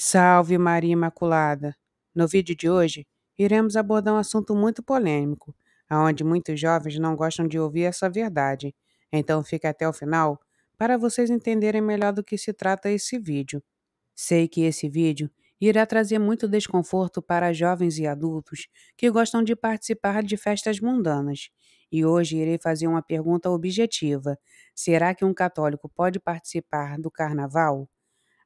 Salve Maria Imaculada! No vídeo de hoje, iremos abordar um assunto muito polêmico, aonde muitos jovens não gostam de ouvir essa verdade. Então fique até o final para vocês entenderem melhor do que se trata esse vídeo. Sei que esse vídeo irá trazer muito desconforto para jovens e adultos que gostam de participar de festas mundanas. E hoje irei fazer uma pergunta objetiva: será que um católico pode participar do carnaval?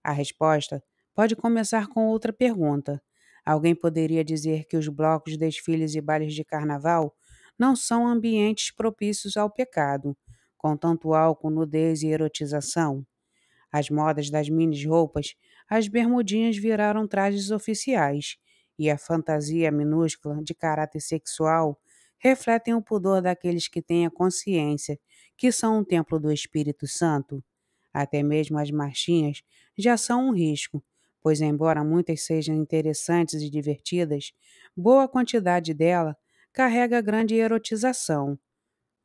A resposta Pode começar com outra pergunta. Alguém poderia dizer que os blocos, desfiles e bailes de carnaval não são ambientes propícios ao pecado, com tanto álcool, nudez e erotização? As modas das minis roupas, as bermudinhas viraram trajes oficiais, e a fantasia minúscula de caráter sexual refletem o pudor daqueles que têm a consciência que são um templo do Espírito Santo. Até mesmo as marchinhas já são um risco, pois, embora muitas sejam interessantes e divertidas, boa quantidade dela carrega grande erotização.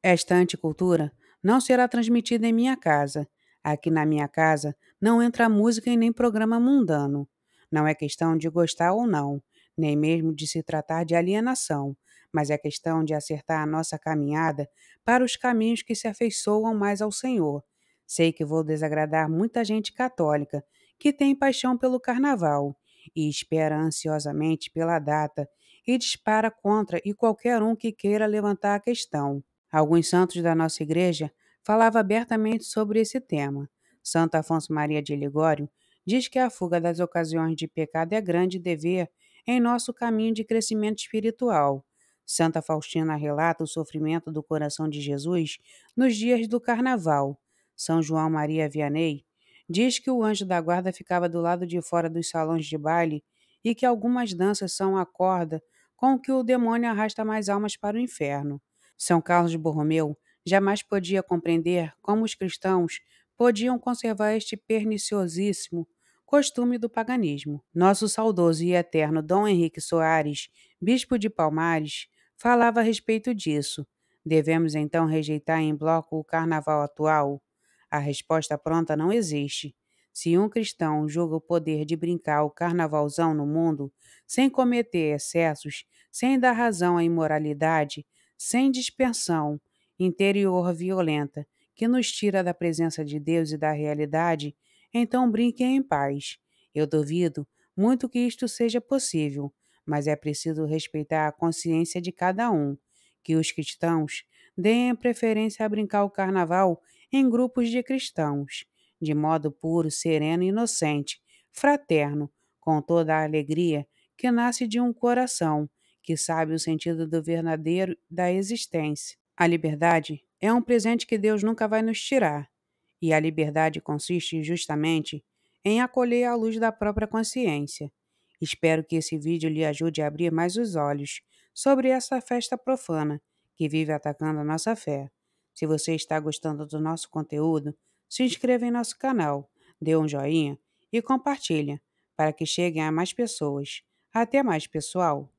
Esta anticultura não será transmitida em minha casa. Aqui na minha casa não entra música e nem programa mundano. Não é questão de gostar ou não, nem mesmo de se tratar de alienação, mas é questão de acertar a nossa caminhada para os caminhos que se afeiçoam mais ao Senhor. Sei que vou desagradar muita gente católica que tem paixão pelo carnaval e espera ansiosamente pela data e dispara contra e qualquer um que queira levantar a questão. Alguns santos da nossa igreja falavam abertamente sobre esse tema. Santo Afonso Maria de Ligório diz que a fuga das ocasiões de pecado é grande dever em nosso caminho de crescimento espiritual. Santa Faustina relata o sofrimento do coração de Jesus nos dias do carnaval. São João Maria Vianney Diz que o anjo da guarda ficava do lado de fora dos salões de baile e que algumas danças são a corda com que o demônio arrasta mais almas para o inferno. São Carlos Borromeu jamais podia compreender como os cristãos podiam conservar este perniciosíssimo costume do paganismo. Nosso saudoso e eterno Dom Henrique Soares, bispo de Palmares, falava a respeito disso. Devemos então rejeitar em bloco o carnaval atual? A resposta pronta não existe. Se um cristão julga o poder de brincar o carnavalzão no mundo, sem cometer excessos, sem dar razão à imoralidade, sem dispersão interior violenta que nos tira da presença de Deus e da realidade, então brinquem em paz. Eu duvido muito que isto seja possível, mas é preciso respeitar a consciência de cada um, que os cristãos deem preferência a brincar o carnaval em grupos de cristãos, de modo puro, sereno e inocente, fraterno, com toda a alegria que nasce de um coração que sabe o sentido do verdadeiro da existência. A liberdade é um presente que Deus nunca vai nos tirar, e a liberdade consiste justamente em acolher a luz da própria consciência. Espero que esse vídeo lhe ajude a abrir mais os olhos sobre essa festa profana que vive atacando a nossa fé. Se você está gostando do nosso conteúdo, se inscreva em nosso canal, dê um joinha e compartilha para que cheguem a mais pessoas. Até mais, pessoal!